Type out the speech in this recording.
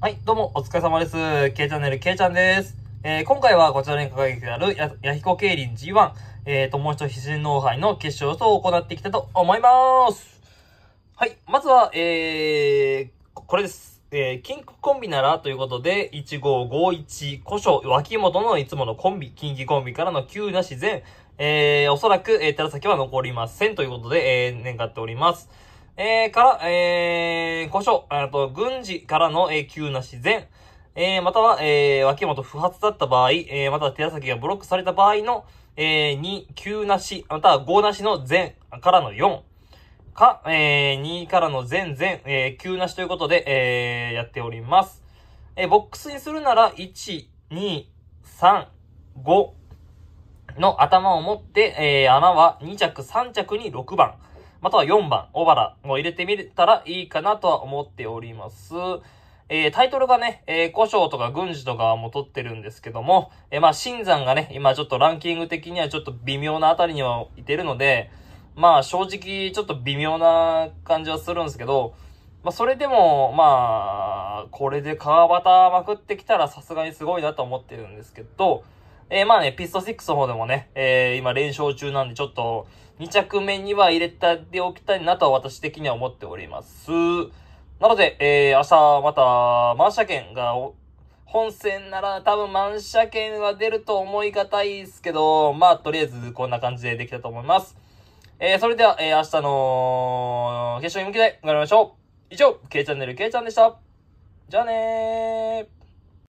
はい、どうも、お疲れ様です。K チャンネル、K ちゃんです。えー、今回はこちらに掲げてあるや、やひこ競輪 G1、えーと、もう一度必死脳杯の決勝予想を行っていきたいと思います。はい、まずは、えー、これです。えー、キンクコンビならということで、1551、古書、脇本のいつものコンビ、金畿コンビからの急なし全、えー、おそらく、えー、寺崎は残りませんということで、えー、願っております。えー、から、えー、故障、あと、軍事からの、えー、急な自然、えー、または、えー、脇元不発だった場合、えー、または手先がブロックされた場合の、えー、2、9なし、または5なしの前からの4、か、えー、2からの全然、えー、9なしということで、えー、やっております。えー、ボックスにするなら、1、2、3、5の頭を持って、えー、穴は2着、3着に6番。または4番、小原を入れてみたらいいかなとは思っております。えー、タイトルがね、えー、古書とか軍事とかも取ってるんですけども、えー、まあ、新山がね、今ちょっとランキング的にはちょっと微妙なあたりにはいてるので、まあ、正直ちょっと微妙な感じはするんですけど、まあ、それでも、まあ、これで川端まくってきたらさすがにすごいなと思ってるんですけど、えー、まあね、ピスト6の方でもね、えー、今連勝中なんで、ちょっと、2着目には入れておきたいなと私的には思っております。なので、えー、明日また、満車券が、本戦なら多分満車券は出ると思いがたいですけど、まあ、とりあえずこんな感じでできたと思います。えー、それでは、えー、明日の決勝に向けて頑張りましょう。以上、K チャンネル K ちゃんでした。じゃあねー。